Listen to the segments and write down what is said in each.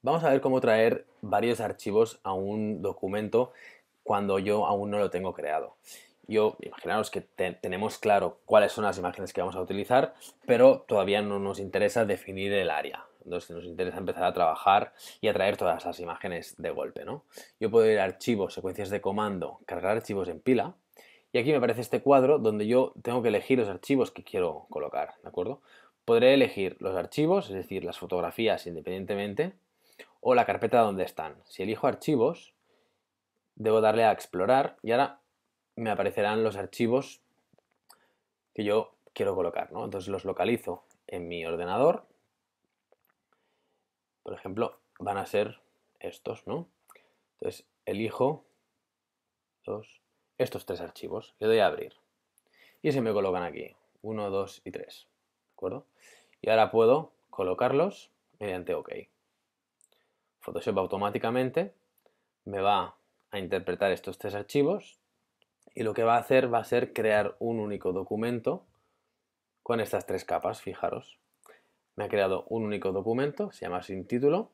Vamos a ver cómo traer varios archivos a un documento cuando yo aún no lo tengo creado. Yo, imaginaros que tenemos claro cuáles son las imágenes que vamos a utilizar, pero todavía no nos interesa definir el área. Entonces nos interesa empezar a trabajar y a traer todas las imágenes de golpe, ¿no? Yo puedo ir a archivos, secuencias de comando, cargar archivos en pila, y aquí me aparece este cuadro donde yo tengo que elegir los archivos que quiero colocar, ¿de acuerdo? Podré elegir los archivos, es decir, las fotografías independientemente, o la carpeta donde están. Si elijo archivos, debo darle a explorar y ahora me aparecerán los archivos que yo quiero colocar. ¿no? Entonces los localizo en mi ordenador. Por ejemplo, van a ser estos, ¿no? Entonces elijo estos tres archivos, le doy a abrir y se me colocan aquí, 1, 2 y 3, acuerdo? Y ahora puedo colocarlos mediante OK. Photoshop automáticamente me va a interpretar estos tres archivos y lo que va a hacer va a ser crear un único documento con estas tres capas, fijaros. Me ha creado un único documento, se llama sin título,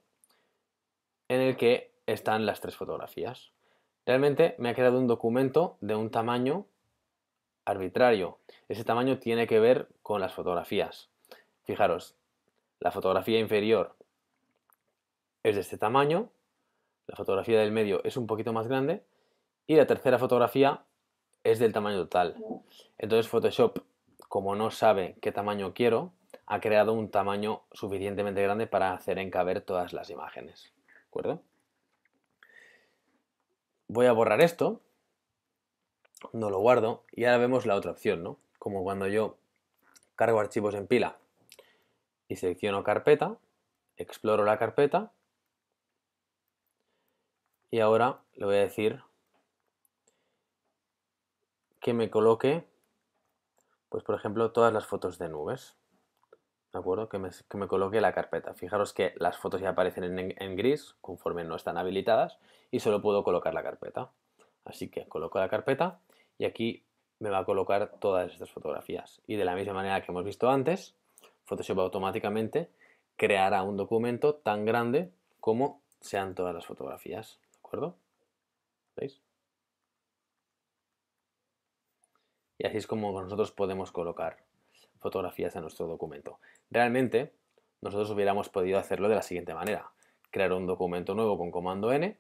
en el que están las tres fotografías. Realmente me ha creado un documento de un tamaño arbitrario. Ese tamaño tiene que ver con las fotografías. Fijaros, la fotografía inferior es de este tamaño, la fotografía del medio es un poquito más grande y la tercera fotografía es del tamaño total. Entonces Photoshop, como no sabe qué tamaño quiero, ha creado un tamaño suficientemente grande para hacer encaber todas las imágenes. acuerdo? Voy a borrar esto, no lo guardo y ahora vemos la otra opción, ¿no? Como cuando yo cargo archivos en pila y selecciono carpeta, exploro la carpeta y ahora le voy a decir que me coloque, pues por ejemplo, todas las fotos de nubes. ¿De acuerdo? Que me, coloque la carpeta. Fijaros que las fotos ya aparecen en, en, gris conforme no están habilitadas y solo puedo colocar la carpeta. Así que coloco la carpeta y aquí me va a colocar todas estas fotografías. Y de la misma manera que hemos visto antes, Photoshop automáticamente creará un documento tan grande como sean todas las fotografías acuerdo? ¿Veis? Y así es como nosotros podemos colocar fotografías a nuestro documento. Realmente, nosotros hubiéramos podido hacerlo de la siguiente manera. Crear un documento nuevo con comando N,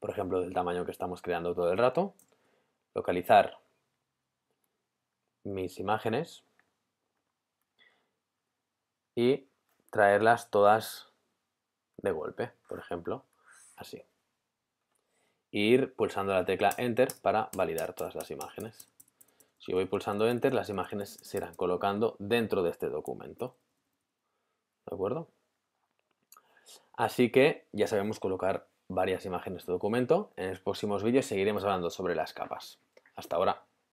por ejemplo, del tamaño que estamos creando todo el rato. Localizar mis imágenes y traerlas todas de golpe, por ejemplo, así ir pulsando la tecla Enter para validar todas las imágenes. Si voy pulsando Enter, las imágenes se irán colocando dentro de este documento. ¿De acuerdo? Así que ya sabemos colocar varias imágenes de este documento. En los próximos vídeos seguiremos hablando sobre las capas. Hasta ahora.